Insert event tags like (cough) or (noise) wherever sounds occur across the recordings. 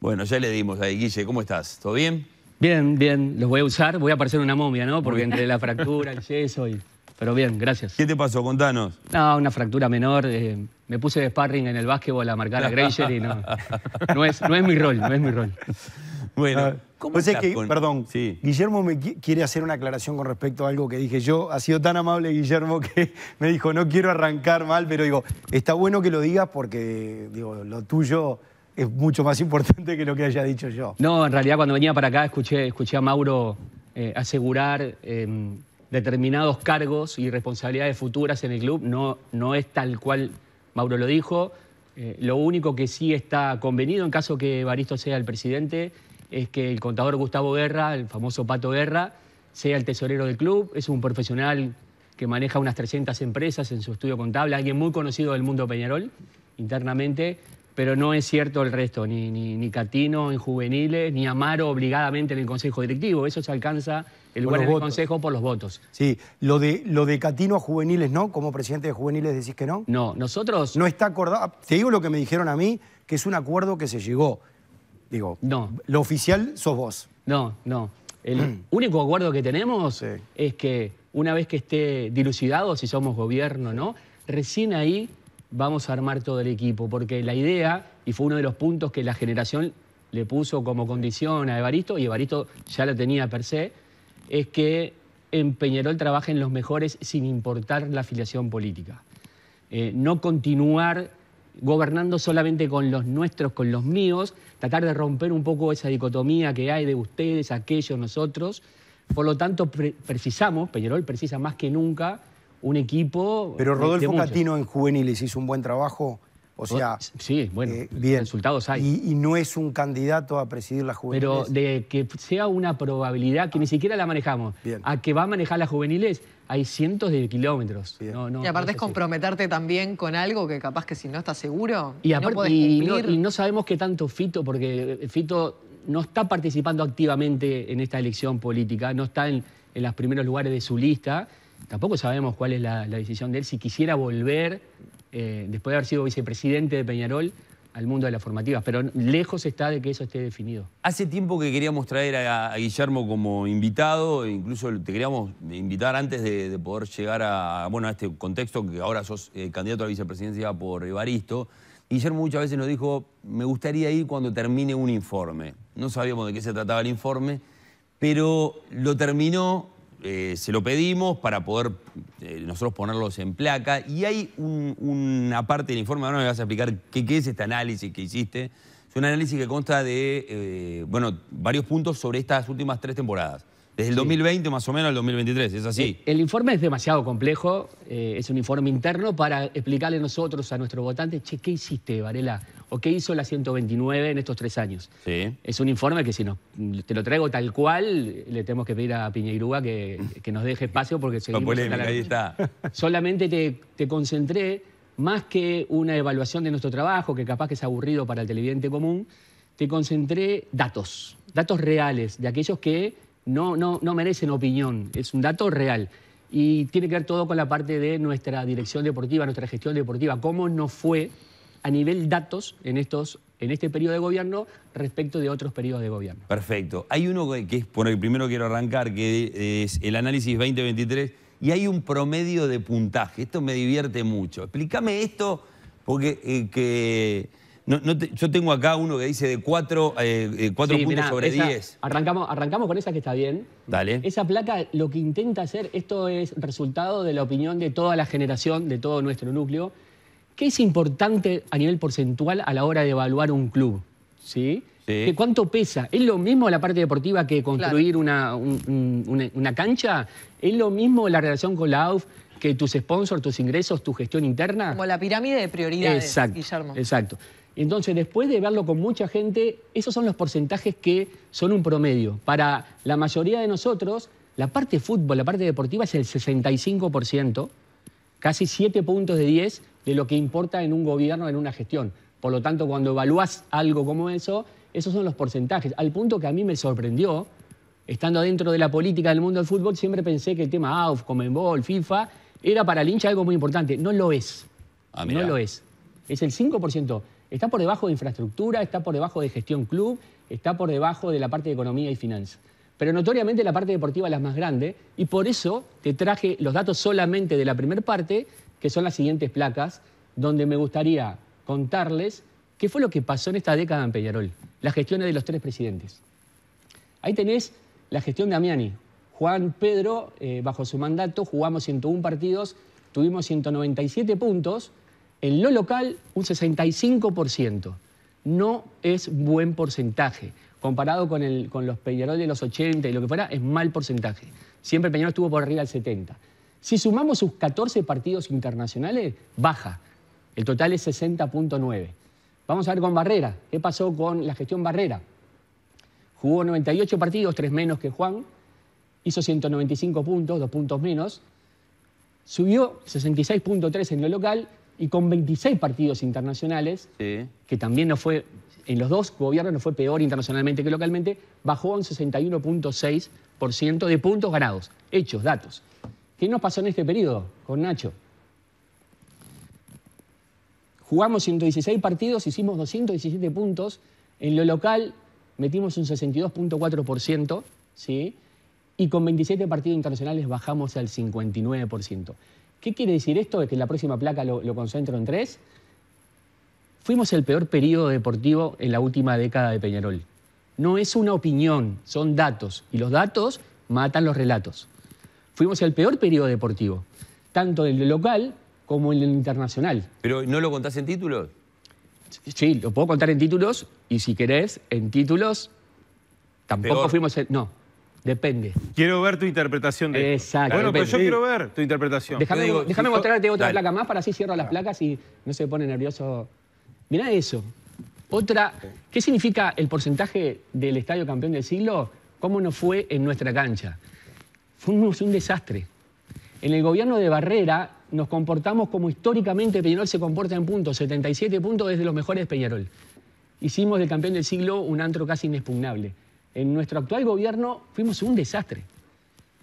Bueno, ya le dimos ahí. Guille, ¿cómo estás? ¿Todo bien? Bien, bien. Los voy a usar. Voy a parecer una momia, ¿no? Porque entre la fractura, el yeso y... Pero bien, gracias. ¿Qué te pasó? Contanos. No, una fractura menor. Eh, me puse de sparring en el básquetbol a marcar a Granger y no. No es, mi rol, no es mi rol. Bueno, ah, ¿cómo pues es que, Perdón, Guillermo me quiere hacer una aclaración con respecto a algo que dije yo. Ha sido tan amable Guillermo que me dijo, no quiero arrancar mal, pero digo, está bueno que lo digas porque digo, lo tuyo es mucho más importante que lo que haya dicho yo. No, en realidad cuando venía para acá escuché, escuché a Mauro eh, asegurar em, determinados cargos y responsabilidades futuras en el club. No, no es tal cual Mauro lo dijo. Eh, lo único que sí está convenido, en caso que Baristo sea el presidente, es que el contador Gustavo Guerra, el famoso Pato Guerra, sea el tesorero del club. Es un profesional que maneja unas 300 empresas en su estudio contable, alguien muy conocido del mundo Peñarol internamente pero no es cierto el resto, ni, ni, ni, Catino en juveniles, ni Amaro obligadamente en el Consejo Directivo. Eso se alcanza el lugar del Consejo por los votos. Sí, lo de, lo de Catino a juveniles, ¿no? Como presidente de juveniles decís que no. No, nosotros... No está acordado. Te digo lo que me dijeron a mí, que es un acuerdo que se llegó. Digo, no. lo oficial sos vos. No, no. El (clears throat) único acuerdo que tenemos es que una vez que esté dilucidado si somos gobierno no, recién ahí vamos a armar todo el equipo, porque la idea, y fue uno de los puntos que la generación le puso como condición a Evaristo, y Evaristo ya la tenía per se, es que en Peñarol trabajen los mejores sin importar la afiliación política. Eh, no continuar gobernando solamente con los nuestros, con los míos, tratar de romper un poco esa dicotomía que hay de ustedes, aquellos, nosotros. Por lo tanto, precisamos, Peñarol precisa más que nunca un equipo... Pero eh, Rodolfo Catino en juveniles hizo un buen trabajo. O sea, sí, bueno, eh, resultados hay. Y, no es un candidato a presidir la juveniles. Pero de que sea una probabilidad que ni siquiera la manejamos, a que va a manejar la juveniles, hay cientos de kilómetros. y aparte es comprometerte también con algo que capaz que si no estás seguro, y, aparte, no sabemos qué tanto Fito, porque Fito no está participando activamente en esta elección política, no está en, en los primeros lugares de su lista tampoco sabemos cuál es la, decisión de él, si quisiera volver, eh, después de haber sido vicepresidente de Peñarol, al mundo de las formativas, pero lejos está de que eso esté definido. Hace tiempo que queríamos traer a, Guillermo como invitado, incluso te queríamos invitar antes de, poder llegar a, bueno, a este contexto que ahora sos eh, candidato a la vicepresidencia por Evaristo. Guillermo muchas veces nos dijo, me gustaría ir cuando termine un informe. No sabíamos de qué se trataba el informe, pero lo terminó eh, se lo pedimos para poder eh, nosotros ponerlos en placa. Y hay una parte del informe, ahora me vas a explicar qué, es este análisis que hiciste. Es un análisis que consta de, eh, bueno, varios puntos sobre estas últimas tres temporadas. Desde el 2020 más o menos al 2023, es así. Eh, el, informe es demasiado complejo, eh, es un informe interno para explicarle nosotros a nuestros votantes, che, ¿qué hiciste, Varela? ¿O qué hizo la 129 en estos tres años? Sí. Es un informe que si no, te lo traigo tal cual, le tenemos que pedir a Piñeirúa que, que nos deje espacio porque seguimos... Polémica, ahí está. Solamente te, te concentré, más que una evaluación de nuestro trabajo, que capaz que es aburrido para el televidente común, te concentré datos, datos reales de aquellos que no, no, merecen opinión, es un dato real. Y tiene que ver todo con la parte de nuestra dirección deportiva, nuestra gestión deportiva, cómo nos fue a nivel datos en, estos, en este periodo de gobierno respecto de otros periodos de gobierno. Perfecto. Hay uno que es por el primero quiero arrancar, que es el análisis 2023, y hay un promedio de puntaje. Esto me divierte mucho. Explícame esto, porque eh, yo tengo acá uno que dice de 4 cuatro eh, eh, puntos sobre diez 10. Arrancamos, arrancamos con esa que está bien. Dale. Esa placa lo que intenta hacer, esto es resultado de la opinión de toda la generación, de todo nuestro núcleo. ¿Qué es importante a nivel porcentual a la hora de evaluar un club? ¿Sí? ¿Cuánto pesa? ¿Es lo mismo la parte deportiva que construir una, cancha? ¿Es lo mismo la relación con la AUF que tus sponsors, tus ingresos, tu gestión interna? Como la pirámide de prioridades, exacto, Guillermo. Exacto. Entonces, después de verlo con mucha gente, esos son los porcentajes que son un promedio. Para la mayoría de nosotros, la parte fútbol, la parte deportiva es el 65%, casi 7 puntos de 10 de lo que importa en un gobierno, en una gestión. Por lo tanto, cuando evalúas algo como eso, esos son los porcentajes. Al punto que a mí me sorprendió, estando dentro de la política del mundo del fútbol, siempre pensé que el tema AUF, Comenbol, FIFA, era para el hincha algo muy importante. No lo es. Ah, no lo es. Es el 5%. Está por debajo de infraestructura, está por debajo de gestión club, está por debajo de la parte de economía y finanzas. Pero notoriamente la parte deportiva es la más grande y por eso te traje los datos solamente de la primera parte, que son las siguientes placas, donde me gustaría contarles qué fue lo que pasó en esta década en Peñarol las gestiones de los tres presidentes. Ahí tenés la gestión de Amiani. Juan Pedro, eh, bajo su mandato, jugamos 101 partidos, tuvimos 197 puntos, en lo local un 65%. No es buen porcentaje. Comparado con, el, con los Peñarol de los 80 y lo que fuera, es mal porcentaje. Siempre Peñarol estuvo por arriba del 70. Si sumamos sus 14 partidos internacionales, baja. El total es 60.9. Vamos a ver con Barrera. ¿Qué pasó con la gestión Barrera? Jugó 98 partidos, tres menos que Juan. Hizo 195 puntos, dos puntos menos. Subió 66.3 en lo local y con 26 partidos internacionales, que también no fue, en los dos gobiernos no fue peor internacionalmente que localmente, bajó un 61.6% de puntos ganados. Hechos, datos. ¿Qué nos pasó en este periodo con Nacho? Jugamos 116 partidos, hicimos 217 puntos. En lo local metimos un 62.4%, ¿sí? Y con 27 partidos internacionales bajamos al 59%. ¿Qué quiere decir esto? Es que la próxima placa lo, lo concentro en tres. Fuimos el peor periodo deportivo en la última década de Peñarol. No es una opinión, son datos. Y los datos matan los relatos. Fuimos el peor periodo deportivo, tanto en lo local como en el internacional. ¿Pero no lo contás en títulos? Sí, lo puedo contar en títulos y si querés, en títulos tampoco fuimos... En, no, Depende. Quiero ver tu interpretación de Exacto. Bueno, pero yo quiero ver tu interpretación. Déjame, mostrarte otra placa más para así cierro las placas y no se pone nervioso. Mirá eso. Otra, ¿qué significa el porcentaje del estadio campeón del siglo? ¿Cómo no fue en nuestra cancha? Fue un desastre. En el gobierno de Barrera nos comportamos como históricamente Peñarol se comporta en puntos, 77 puntos desde los mejores de Peñarol. Hicimos del campeón del siglo un antro casi inexpugnable. En nuestro actual gobierno fuimos un desastre.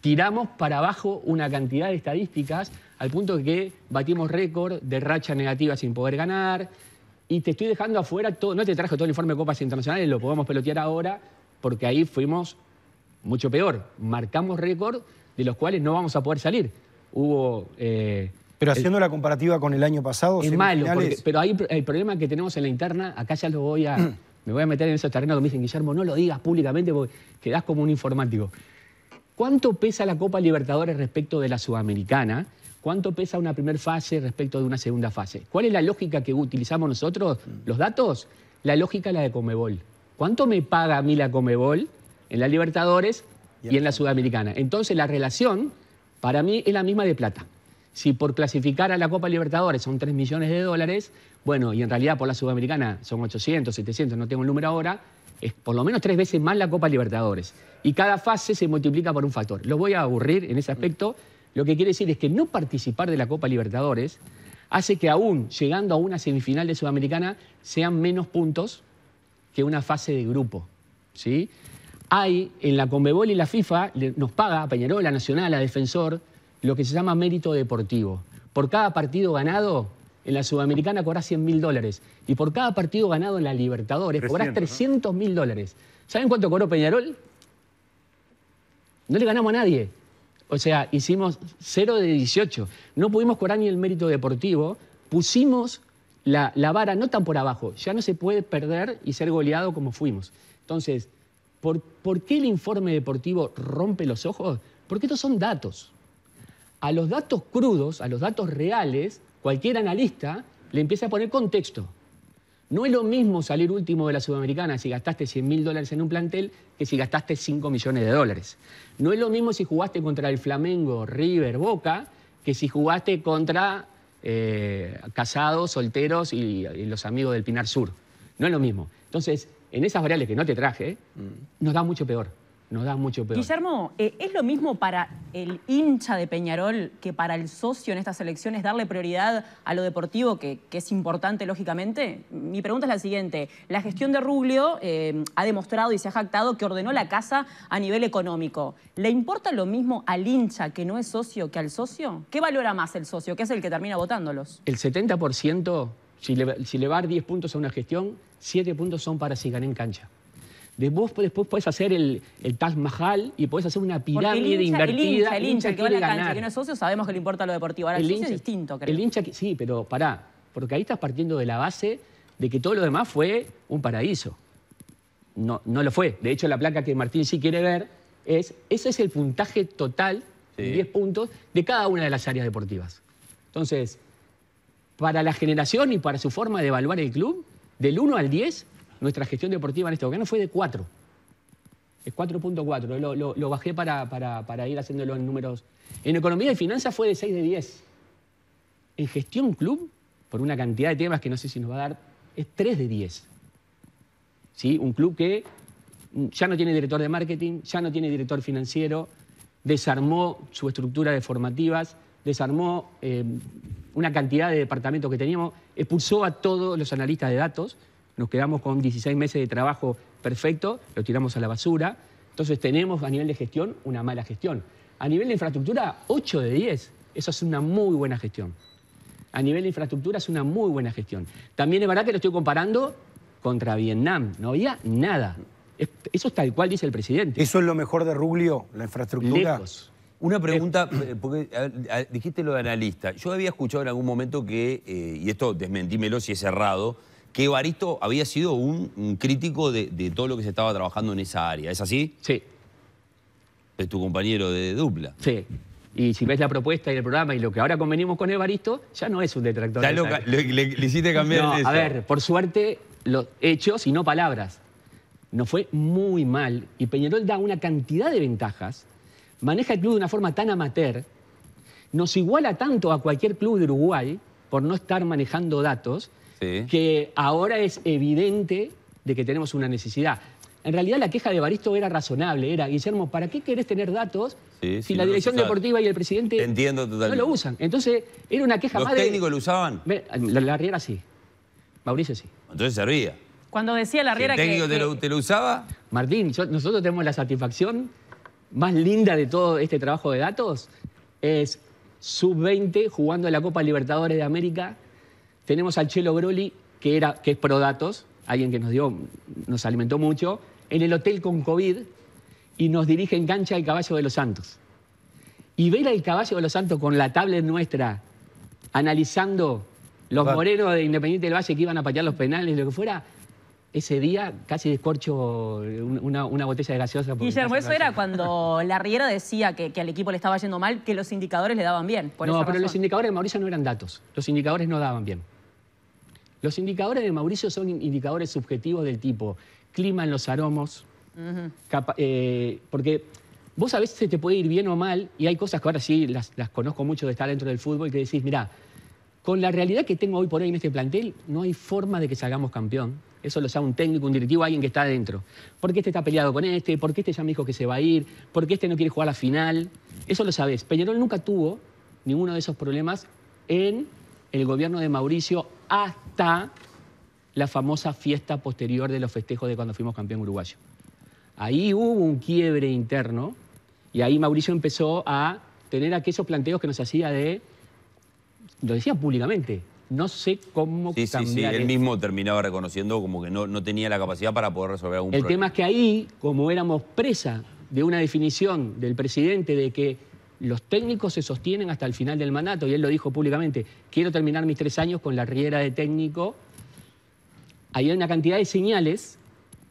Tiramos para abajo una cantidad de estadísticas al punto que batimos récord de racha negativa sin poder ganar. Y te estoy dejando afuera todo, no te traje todo el informe de Copas Internacionales, lo podemos pelotear ahora, porque ahí fuimos mucho peor. Marcamos récord de los cuales no vamos a poder salir hubo... Eh, pero haciendo la comparativa con el año pasado... Es malo, pero ahí el problema que tenemos en la interna, acá ya lo voy a... (clears throat) me voy a meter en esos terrenos que me dicen, Guillermo, no lo digas públicamente porque quedás como un informático. ¿Cuánto pesa la Copa Libertadores respecto de la Sudamericana? ¿Cuánto pesa una primera fase respecto de una segunda fase? ¿Cuál es la lógica que utilizamos nosotros? ¿Los datos? La lógica es la de Comebol. ¿Cuánto me paga a mí la Comebol en la Libertadores y en la Sudamericana? Entonces la relación para mí es la misma de plata. Si por clasificar a la Copa Libertadores son 3 millones de dólares, bueno, y en realidad por la Sudamericana son 800, 700, no tengo el número ahora, es por lo menos tres veces más la Copa Libertadores. Y cada fase se multiplica por un factor. Los voy a aburrir en ese aspecto. Lo que quiere decir es que no participar de la Copa Libertadores hace que aún llegando a una semifinal de Sudamericana sean menos puntos que una fase de grupo. ¿sí? hay en la Conmebol y la FIFA, nos paga Peñarol, la Nacional, a Defensor, lo que se llama mérito deportivo. Por cada partido ganado en la Sudamericana cobrás 100 mil dólares. Y por cada partido ganado en la Libertadores cobras cobrás 300 mil dólares. ¿Saben cuánto cobró Peñarol? No le ganamos a nadie. O sea, hicimos 0 de 18. No pudimos cobrar ni el mérito deportivo. Pusimos la, la vara no tan por abajo. Ya no se puede perder y ser goleado como fuimos. Entonces, ¿Por, qué el informe deportivo rompe los ojos? Porque estos son datos. A los datos crudos, a los datos reales, cualquier analista le empieza a poner contexto. No es lo mismo salir último de la Sudamericana si gastaste 100 mil dólares en un plantel que si gastaste 5 millones de dólares. No es lo mismo si jugaste contra el Flamengo, River, Boca, que si jugaste contra eh, casados, solteros y, y, los amigos del Pinar Sur. No es lo mismo. Entonces, en esas variables que no te traje, mm. nos da mucho peor. Nos da mucho peor. Guillermo, eh, ¿es lo mismo para el hincha de Peñarol que para el socio en estas elecciones darle prioridad a lo deportivo, que, es importante lógicamente? Mi pregunta es la siguiente. La gestión de Rubio eh, ha demostrado y se ha jactado que ordenó la casa a nivel económico. ¿Le importa lo mismo al hincha que no es socio que al socio? ¿Qué valora más el socio, que es el que termina votándolos? El 70% si le, si le dar 10 puntos a una gestión, 7 puntos son para si gané en cancha. Después, después puedes hacer el, el Taj Mahal y puedes hacer una pirámide invertida. El hincha, que va a la cancha, que no es socio, sabemos que le importa lo deportivo. Ahora el, hincha es distinto, creo. El hincha, sí, pero pará, porque ahí estás partiendo de la base de que todo lo demás fue un paraíso. No, no lo fue. De hecho, la placa que Martín sí quiere ver es, ese es el puntaje total, 10 puntos, de cada una de las áreas deportivas. Entonces, para la generación y para su forma de evaluar el club, del 1 al 10, nuestra gestión deportiva en este gobierno fue de 4. Es 4.4. Lo, bajé para, ir haciéndolo en números. En economía y finanzas fue de 6 de 10. En gestión club, por una cantidad de temas que no sé si nos va a dar, es 3 de 10. Un club que ya no tiene director de marketing, ya no tiene director financiero, desarmó su estructura de formativas desarmó eh, una cantidad de departamentos que teníamos, expulsó a todos los analistas de datos, nos quedamos con 16 meses de trabajo perfecto, lo tiramos a la basura. Entonces tenemos a nivel de gestión una mala gestión. A nivel de infraestructura, 8 de 10. Eso es una muy buena gestión. A nivel de infraestructura es una muy buena gestión. También es verdad que lo estoy comparando contra Vietnam. No había nada. Eso es tal cual dice el presidente. ¿Eso es lo mejor de Rubio, la infraestructura? Una eh, pregunta, eh, eh, porque dijiste lo de analista. Yo había escuchado en algún momento que, y esto desmentímelo si es errado, que Evaristo había sido un, crítico de, todo lo que se estaba trabajando en esa área. ¿Es así? Sí. Es tu compañero de dupla. Sí. Y si ves la propuesta y el programa y lo que ahora convenimos con Evaristo, ya no es un detractor. le, hiciste cambiar eso. A ver, por suerte, los hechos y no palabras. Nos fue muy mal y Peñarol da una cantidad de ventajas maneja el club de una forma tan amateur, nos iguala tanto a cualquier club de Uruguay por no estar manejando datos, que ahora es evidente de que tenemos una necesidad. En realidad la queja de Baristo era razonable, era, Guillermo, ¿para qué querés tener datos si, la dirección deportiva y el presidente no lo usan? Entonces, era una queja ¿Los técnicos lo usaban? La, Riera sí, Mauricio sí. Entonces servía. Cuando decía la Riera que, te, Lo, te, lo, usaba? Martín, nosotros tenemos la satisfacción más linda de todo este trabajo de datos es sub-20 jugando la Copa Libertadores de América. Tenemos al Chelo Broly, que, era, que es pro datos, alguien que nos, dio, nos alimentó mucho, en el hotel con COVID y nos dirige en cancha el Caballo de los Santos. Y ver al Caballo de los Santos con la tablet nuestra analizando los morenos de Independiente del Valle que iban a patear los penales, lo que fuera, ese día casi descorcho una, botella de gaseosa. Guillermo, eso era cuando la (laughs) Riera decía que, al equipo le estaba yendo mal, que los indicadores le daban bien. no, pero los indicadores de Mauricio no eran datos. Los indicadores no daban bien. Los indicadores de Mauricio son indicadores subjetivos del tipo clima en los aromos, eh, porque vos a veces te puede ir bien o mal, y hay cosas que ahora sí las, conozco mucho de estar dentro del fútbol, que decís, mira, con la realidad que tengo hoy por hoy en este plantel, no hay forma de que salgamos campeón eso lo sabe un técnico, un directivo, alguien que está adentro. ¿Por qué este está peleado con este? ¿Por qué este ya me dijo que se va a ir? ¿Por qué este no quiere jugar la final? Eso lo sabes. Peñarol nunca tuvo ninguno de esos problemas en el gobierno de Mauricio hasta la famosa fiesta posterior de los festejos de cuando fuimos campeón uruguayo. Ahí hubo un quiebre interno y ahí Mauricio empezó a tener aquellos planteos que nos hacía de, lo decía públicamente, no sé cómo sí, Sí, sí, él mismo terminaba reconociendo como que no, tenía la capacidad para poder resolver algún problema. El tema es que ahí, como éramos presa de una definición del presidente de que los técnicos se sostienen hasta el final del mandato, y él lo dijo públicamente, quiero terminar mis tres años con la riera de técnico, ahí hay una cantidad de señales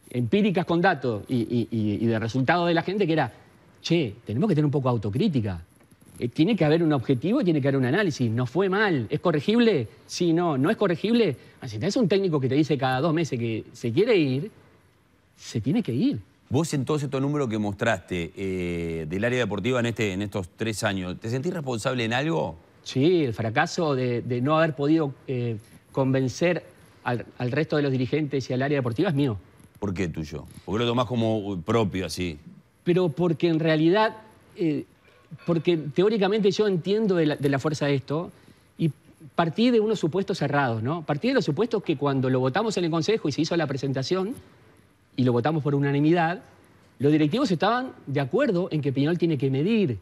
empíricas con datos y, y de resultados de la gente que era, che, tenemos que tener un poco de autocrítica. Eh, tiene que haber un objetivo, tiene que haber un análisis. ¿No fue mal? ¿Es corregible? Sí, no. ¿No es corregible? Si tenés un técnico que te dice cada dos meses que se quiere ir, se tiene que ir. Vos en entonces, estos número que mostraste eh, del área deportiva en, este, en estos tres años, ¿te sentís responsable en algo? Sí, el fracaso de, no haber podido eh, convencer al, resto de los dirigentes y al área deportiva es mío. ¿Por qué tuyo? Porque lo tomás como uh, propio así? Pero porque en realidad porque teóricamente yo entiendo de la, fuerza de esto y partí de unos supuestos cerrados, ¿no? Partí de los supuestos que cuando lo votamos en el Consejo y se hizo la presentación y lo votamos por unanimidad, los directivos estaban de acuerdo en que Peñarol tiene que medir.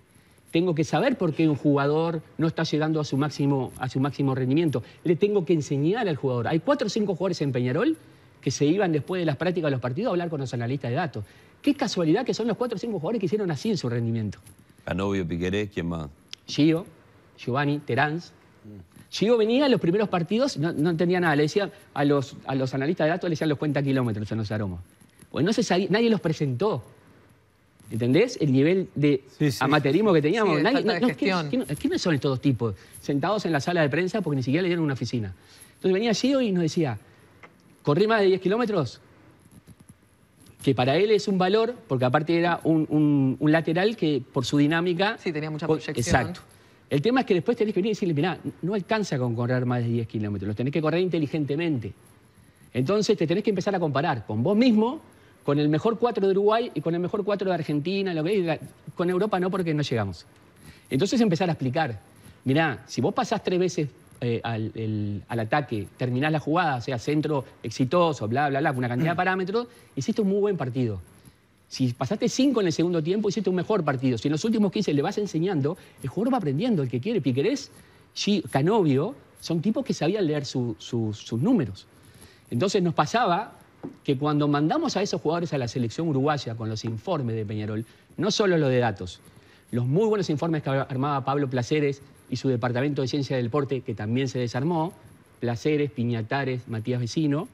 Tengo que saber por qué un jugador no está llegando a su máximo, a su máximo rendimiento. Le tengo que enseñar al jugador. Hay cuatro o cinco jugadores en Peñarol que se iban después de las prácticas de los partidos a hablar con los analistas de datos. Qué casualidad que son los cuatro o cinco jugadores que hicieron así en su rendimiento. Canovio, Piquerés, ¿quién más? Gio, Giovanni, Teráns. Gio venía a los primeros partidos, no, entendía nada. Le decía a los, a los analistas de datos, le decían los cuenta kilómetros en los aromos. Pues no se nadie los presentó. ¿Entendés? El nivel de amateurismo que teníamos. ¿Quiénes son estos dos tipos? Sentados en la sala de prensa porque ni siquiera le dieron una oficina. Entonces venía Gio y nos decía, corrí más de 10 kilómetros, que para él es un valor, porque aparte era un, lateral que por su dinámica... Sí, tenía mucha proyección. Exacto. El tema es que después tenés que venir y decirle, mirá, no alcanza con correr más de 10 kilómetros, lo tenés que correr inteligentemente. Entonces te tenés que empezar a comparar con vos mismo, con el mejor 4 de Uruguay y con el mejor 4 de Argentina, lo que con Europa no porque no llegamos. Entonces empezar a explicar, mirá, si vos pasás tres veces eh, al, ataque, terminás la jugada, o sea, centro exitoso, bla, bla, bla, con una cantidad de (clears throat) parámetros, hiciste un muy buen partido. Si pasaste cinco en el segundo tiempo, hiciste un mejor partido. Si en los últimos 15 le vas enseñando, el jugador va aprendiendo, el que quiere. Piquerés, Canovio, son tipos que sabían leer sus números. Entonces nos pasaba que cuando mandamos a esos jugadores a la selección uruguaya con los informes de Peñarol, no solo los de datos, los muy buenos informes que armaba Pablo Placeres y su departamento de ciencia del deporte, que también se desarmó, Placeres, Piñatares, Matías Vecino.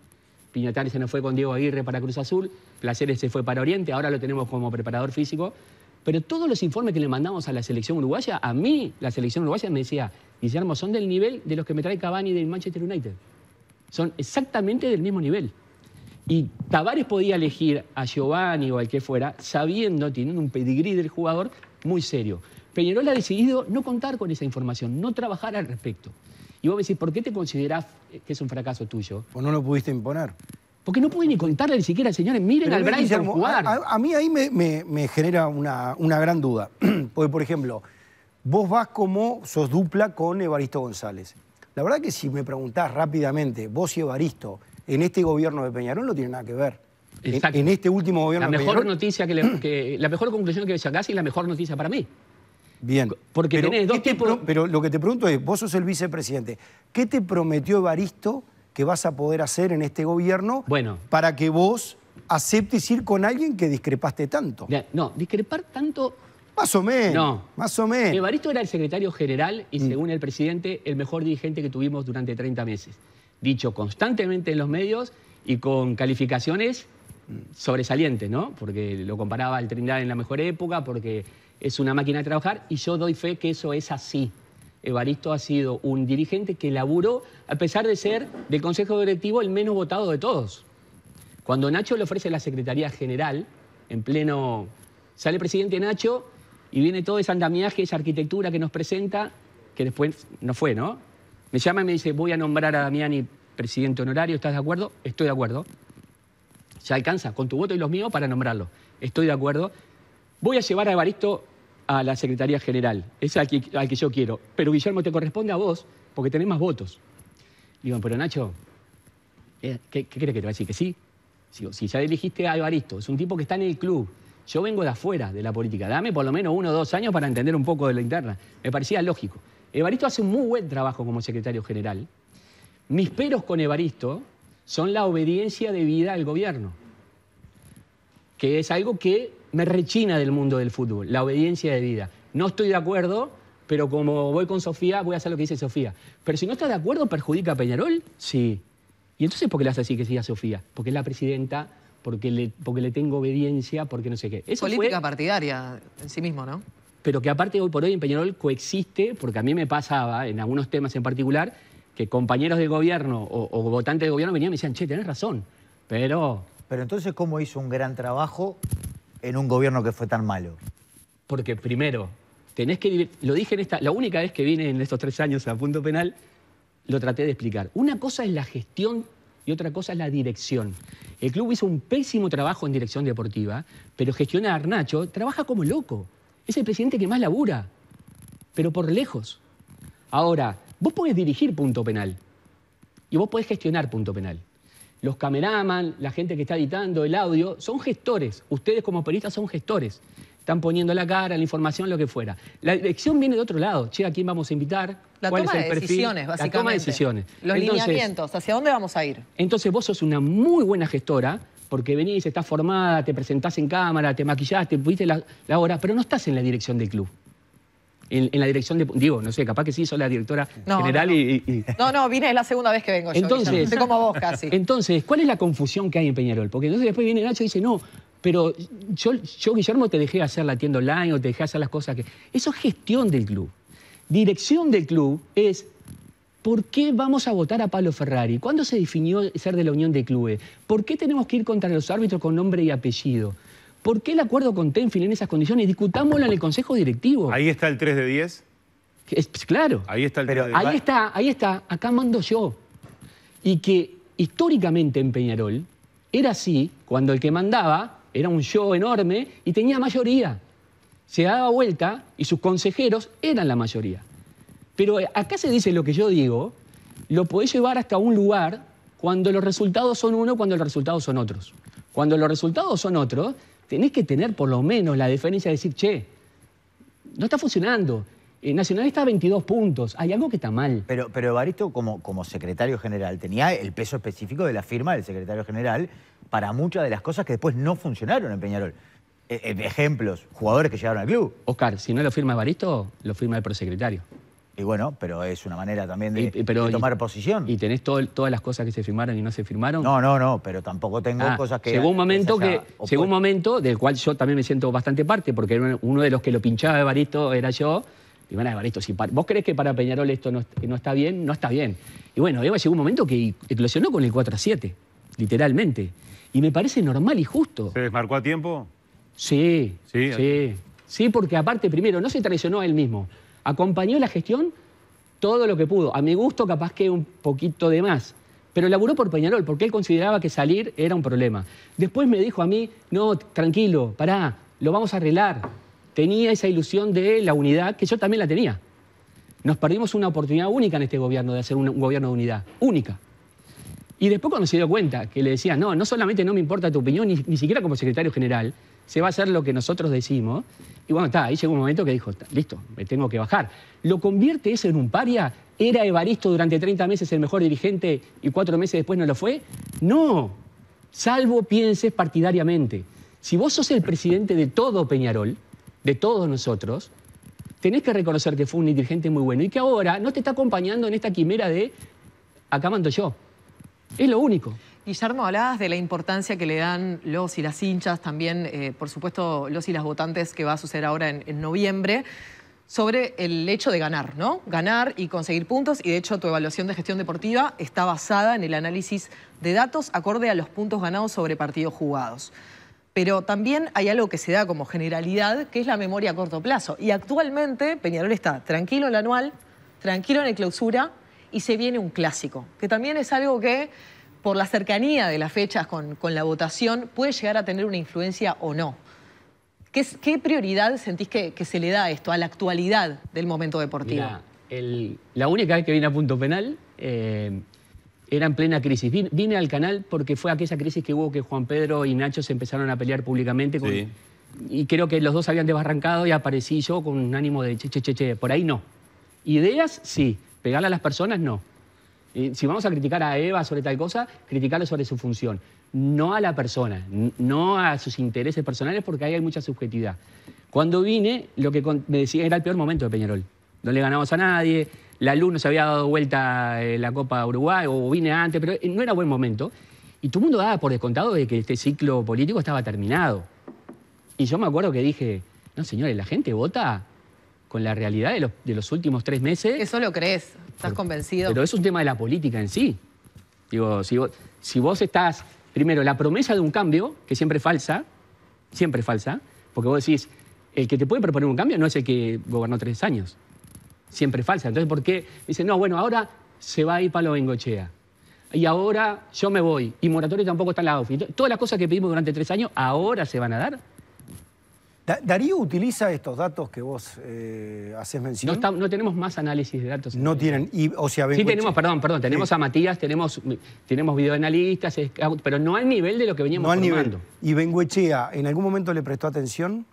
Piñatares se nos fue con Diego Aguirre para Cruz Azul, Placeres se fue para Oriente, ahora lo tenemos como preparador físico. Pero todos los informes que le mandamos a la selección uruguaya, a mí la selección uruguaya me decía, Guillermo, son del nivel de los que me trae Cavani del Manchester United. Son exactamente del mismo nivel. Y Tavares podía elegir a Giovanni o al que fuera, sabiendo, teniendo un pedigrí del jugador muy serio. Peñarol ha decidido no contar con esa información, no trabajar al respecto. Y vos me decís, ¿por qué te considerás eh, que es un fracaso tuyo? Pues no lo pudiste imponer? Porque no pude ni contarle ni siquiera, señores, miren al Brian por jugar. A, mí ahí me, genera una, gran duda. (clears throat) Porque, por ejemplo, vos vas como sos dupla con Evaristo González. La verdad que si me preguntás rápidamente, vos y Evaristo, en este gobierno de Peñarol no tiene nada que ver. En, este último gobierno mejor de Peñarol... noticia que, La mejor conclusión que sacás y la mejor noticia para mí. Bien. Porque pero, este Pero lo que te pregunto es, vos sos el vicepresidente, ¿qué te prometió Evaristo que vas a poder hacer en este gobierno para que vos aceptes ir con alguien que discrepaste tanto? No, discrepar tanto... Más o menos. Más o menos. Evaristo era el secretario general y, mm. según el presidente, el mejor dirigente que tuvimos durante 30 meses. Dicho constantemente en los medios y con calificaciones mm. sobresalientes, ¿no? Porque lo comparaba al Trinidad en la mejor época, porque es una máquina de trabajar y yo doy fe que eso es así. Evaristo ha sido un dirigente que laburó, a pesar de ser del Consejo Directivo el menos votado de todos. Cuando Nacho le ofrece la Secretaría General, en pleno... Sale presidente Nacho y viene todo ese andamiaje, esa arquitectura que nos presenta, que después no fue, ¿no? Me llama y me dice, voy a nombrar a Damiani presidente honorario, ¿estás de acuerdo? Estoy de acuerdo. Se alcanza, con tu voto y los míos, para nombrarlo. Estoy de acuerdo. Voy a llevar a Evaristo a la Secretaría General. Es al que, al que yo quiero. Pero Guillermo, te corresponde a vos porque tenés más votos. Digo, pero Nacho, eh, ¿qué, crees que te va a decir? ¿Que sí? si ya elegiste a Evaristo, es un tipo que está en el club. Yo vengo de afuera de la política. Dame por lo menos uno o dos años para entender un poco de lo interna. Me parecía lógico. Evaristo hace un muy buen trabajo como secretario general. Mis peros con Evaristo son la obediencia debida al gobierno, que es algo que me rechina del mundo del fútbol, la obediencia de vida. No estoy de acuerdo, pero como voy con Sofía, voy a hacer lo que dice Sofía. Pero si no estás de acuerdo, ¿perjudica a Peñarol? Sí. ¿Y entonces por qué le hace así que siga Sofía? Porque es la presidenta, porque le, porque le tengo obediencia, porque no sé qué. es Política partidaria en sí mismo, ¿no? Pero que aparte hoy por hoy en Peñarol coexiste, porque a mí me pasaba, en algunos temas en particular, que compañeros de gobierno o, votantes de gobierno venían y me decían, che, tenés razón, pero... Pero entonces, ¿cómo hizo un gran trabajo en un gobierno que fue tan malo? Porque primero, tenés que... Lo dije en esta... La única vez que vine en estos tres años a punto penal, lo traté de explicar. Una cosa es la gestión y otra cosa es la dirección. El club hizo un pésimo trabajo en dirección deportiva, pero a Arnacho, trabaja como loco. Es el presidente que más labura, pero por lejos. Ahora, vos podés dirigir punto penal y vos podés gestionar punto penal los cameraman, la gente que está editando el audio, son gestores. Ustedes como periodistas son gestores. Están poniendo la cara, la información, lo que fuera. La dirección viene de otro lado. Che, ¿a quién vamos a invitar? La toma de decisiones, básicamente. La toma de decisiones. Los lineamientos, ¿hacia dónde vamos a ir? Entonces vos sos una muy buena gestora, porque venís, estás formada, te presentás en cámara, te maquillaste, pudiste la hora, pero no estás en la dirección del club en, la dirección de... Digo, no sé, capaz que sí, soy la directora general Y, No, no, vine, es la segunda vez que vengo entonces, yo. como vos casi. Entonces, ¿cuál es la confusión que hay en Peñarol? Porque entonces después viene Nacho y dice, no, pero yo, yo Guillermo, te dejé hacer la tienda online o te dejé hacer las cosas que... Eso es gestión del club. Dirección del club es ¿Por qué vamos a votar a Pablo Ferrari? ¿Cuándo se definió ser de la Unión de Clubes? ¿Por qué tenemos que ir contra los árbitros con nombre y apellido? ¿Por qué el acuerdo con Tenfil en esas condiciones? Discutámoslo en el Consejo Directivo. Ahí está el 3 de 10. Es, claro. Ahí está el 3 Ahí está, ahí está, acá mando yo. Y que históricamente en Peñarol era así, cuando el que mandaba era un yo enorme y tenía mayoría. Se daba vuelta y sus consejeros eran la mayoría. Pero eh, acá se dice lo que yo digo, lo podés llevar hasta un lugar cuando los resultados son uno, cuando los resultados son otros. Cuando los resultados son otros, tenés que tener por lo menos la diferencia de decir, che, no está funcionando. Eh, Nacional está a 22 puntos, hay algo que está mal. Pero, pero Evaristo, como, como secretario general, tenía el peso específico de la firma del secretario general para muchas de las cosas que después no funcionaron en Peñarol. E, e, ejemplos, jugadores que llegaron al club. Oscar, si no lo firma Evaristo, lo firma el prosecretario. Y bueno, pero es una manera también de, tomar posición. ¿Y tenés todas las cosas que se firmaron y no se firmaron? No, no, no, pero tampoco tengo ah, cosas que... Llegó un momento, que, llegó un momento del cual yo también me siento bastante parte, porque uno de los que lo pinchaba de Baristo era yo. Y bueno, Evaristo, si vos crees que para Peñarol esto no, está bien, no está bien. Y bueno, llegó un momento que eclosionó con el 4 a 7, literalmente. Y me parece normal y justo. ¿Se desmarcó a tiempo? Sí, sí, sí. Sí, porque aparte, primero, no se traicionó a él mismo acompañó la gestión todo lo que pudo. A mi gusto, capaz que un poquito de más. Pero laburó por Peñarol, porque él consideraba que salir era un problema. Después me dijo a mí, no, tranquilo, pará, lo vamos a arreglar. Tenía esa ilusión de la unidad, que yo también la tenía. Nos perdimos una oportunidad única en este gobierno de hacer un, gobierno de unidad, única. Y después cuando se dio cuenta que le decía, no, no solamente no me importa tu opinión, ni, ni siquiera como secretario general, se va a hacer lo que nosotros decimos. Y bueno, está, ahí llegó un momento que dijo, listo, me tengo que bajar. ¿Lo convierte eso en un paria? ¿Era Evaristo durante 30 meses el mejor dirigente y cuatro meses después no lo fue? No, salvo pienses partidariamente. Si vos sos el presidente de todo Peñarol, de todos nosotros, tenés que reconocer que fue un dirigente muy bueno y que ahora no te está acompañando en esta quimera de acá mando yo. Es lo único. Guillermo, hablabas de la importancia que le dan los y las hinchas, también, eh, por supuesto, los y las votantes, que va a suceder ahora en, noviembre, sobre el hecho de ganar, ¿no? Ganar y conseguir puntos, y de hecho tu evaluación de gestión deportiva está basada en el análisis de datos acorde a los puntos ganados sobre partidos jugados. Pero también hay algo que se da como generalidad, que es la memoria a corto plazo. Y actualmente Peñarol está tranquilo en el anual, tranquilo en el clausura, y se viene un clásico, que también es algo que por la cercanía de las fechas con, la votación, puede llegar a tener una influencia o no. ¿Qué, prioridad sentís que, se le da a esto, a la actualidad del momento deportivo? la única vez que vine a punto penal eh, era en plena crisis. Vine, al canal porque fue aquella crisis que hubo que Juan Pedro y Nacho se empezaron a pelear públicamente con, Y creo que los dos habían desbarrancado y aparecí yo con un ánimo de che, che, che, che, por ahí no. Ideas, sí. Pegar a las personas, no. Eh, si vamos a criticar a Eva sobre tal cosa, criticarlo sobre su función, no a la persona, no a sus intereses personales, porque ahí hay mucha subjetividad. Cuando vine, lo que me decía era el peor momento de Peñarol. No le ganamos a nadie, la luz no se había dado vuelta eh, la Copa Uruguay, o vine antes, pero eh, no era buen momento. Y todo el mundo daba por descontado de que este ciclo político estaba terminado. Y yo me acuerdo que dije, no señores, la gente vota con la realidad de los, últimos tres meses. Que lo crees, estás convencido. Pero es un tema de la política en sí. Digo, si vos, estás, primero, la promesa de un cambio, que siempre es falsa, siempre es falsa, porque vos decís, el que te puede proponer un cambio no es el que gobernó tres años. Siempre es falsa. Entonces, ¿por qué? Dicen, no, bueno, ahora se va a ir para lo Bengochea. Y ahora yo me voy. Y moratorio tampoco está en la OFI. Todas las cosas que pedimos durante tres años, ahora se van a dar. Darío utiliza estos datos que vos eh, haces mención. No, tenemos más análisis de datos. No tienen, o sea, Sí tenemos, perdón, perdón, tenemos a Matías, tenemos, tenemos videoanalistas, pero no al nivel de lo que veníamos no al nivel. ¿Y Benguechea en algún momento le prestó atención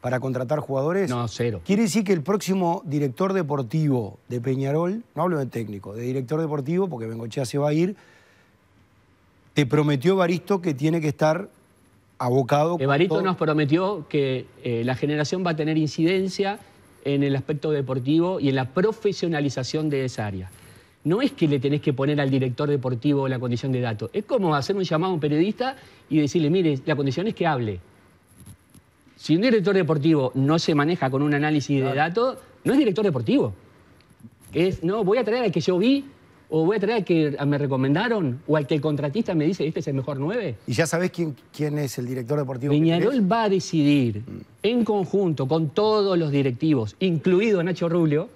para contratar jugadores? No, cero. ¿Quiere decir que el próximo director deportivo de Peñarol, no hablo de técnico, de director deportivo, porque Benguechea se va a ir, te prometió Baristo que tiene que estar Evarito nos prometió que eh, la generación va a tener incidencia en el aspecto deportivo y en la profesionalización de esa área. No es que le tenés que poner al director deportivo la condición de datos, es como hacer un llamado a un periodista y decirle, mire, la condición es que hable. Si un director deportivo no se maneja con un análisis de datos, no es director deportivo. Es, no, voy a traer al que yo vi o voy a traer al que me recomendaron o al que el contratista me dice, este es el mejor nueve? ¿Y ya sabes quién, es el director deportivo? Viñarol va a decidir mm. en conjunto con todos los directivos, incluido Nacho Rubio,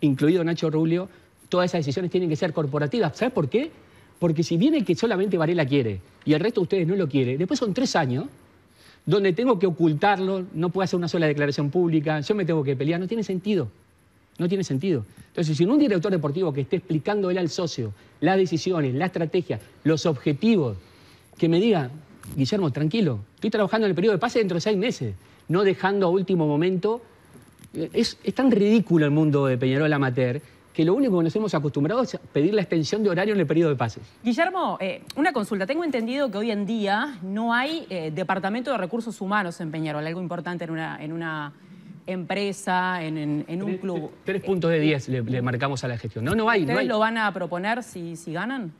incluido Nacho Rubio, todas esas decisiones tienen que ser corporativas. ¿Sabes por qué? Porque si viene que solamente Varela quiere y el resto de ustedes no lo quiere, después son tres años donde tengo que ocultarlo, no puedo hacer una sola declaración pública, yo me tengo que pelear, no tiene sentido. No tiene sentido. Entonces, si un director deportivo que esté explicando él al socio las decisiones, la estrategia, los objetivos, que me diga, Guillermo, tranquilo, estoy trabajando en el periodo de pase dentro de seis meses, no dejando a último momento. Eh, es, tan ridículo el mundo de Peñarol Amateur que lo único que nos hemos acostumbrado es pedir la extensión de horario en el periodo de pases. Guillermo, eh, una consulta. Tengo entendido que hoy en día no hay eh, departamento de recursos humanos en Peñarol, algo importante en una empresa, en, un club. Tres, puntos de 10 le, marcamos a la gestión. No, no hay. ¿Ustedes no lo van a proponer si, si ganan?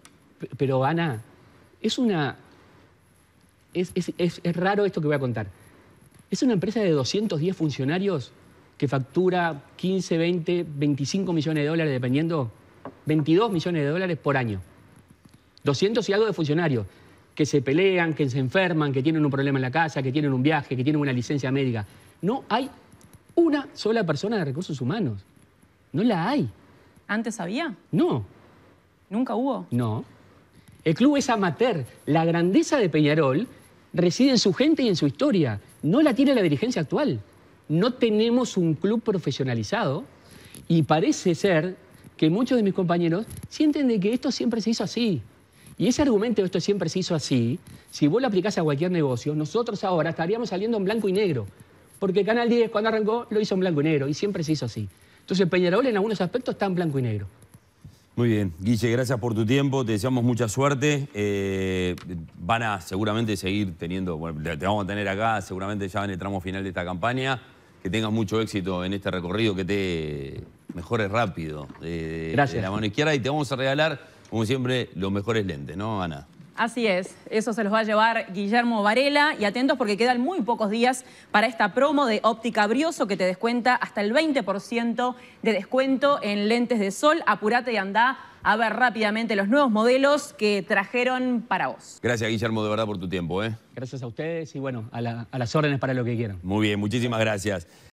Pero, gana Ana, es una... es raro esto que voy a contar. Es una empresa de 210 funcionarios que factura 15, 20, 25 millones de dólares, dependiendo, 22 millones de dólares por año. 200 y algo de funcionarios que se pelean, que se enferman, que tienen un problema en la casa, que tienen un viaje, que tienen una licencia médica. No hay una sola persona de recursos humanos. No la hay. ¿Antes había? No. ¿Nunca hubo? No. El club es amateur. La grandeza de Peñarol reside en su gente y en su historia. No la tiene la dirigencia actual. No tenemos un club profesionalizado y parece ser que muchos de mis compañeros sienten de que esto siempre se hizo así. Y ese argumento de esto siempre se hizo así, si vos lo aplicás a cualquier negocio, nosotros ahora estaríamos saliendo en blanco y negro porque Canal 10 cuando arrancó lo hizo en blanco y negro y siempre se hizo así. Entonces Peñarol en algunos aspectos está en blanco y negro. Muy bien, Guille, gracias por tu tiempo, te deseamos mucha suerte. Eh, van a seguramente seguir teniendo, bueno, te vamos a tener acá seguramente ya en el tramo final de esta campaña. Que tengas mucho éxito en este recorrido, que te mejores rápido eh, gracias. de la mano izquierda y te vamos a regalar, como siempre, los mejores lentes, ¿no, Ana? Así es, eso se los va a llevar Guillermo Varela y atentos porque quedan muy pocos días para esta promo de Óptica Brioso que te descuenta hasta el 20% de descuento en lentes de sol. Apurate y andá a ver rápidamente los nuevos modelos que trajeron para vos. Gracias Guillermo de verdad por tu tiempo. ¿eh? Gracias a ustedes y bueno, a las órdenes para lo que quieran. Muy bien, muchísimas gracias.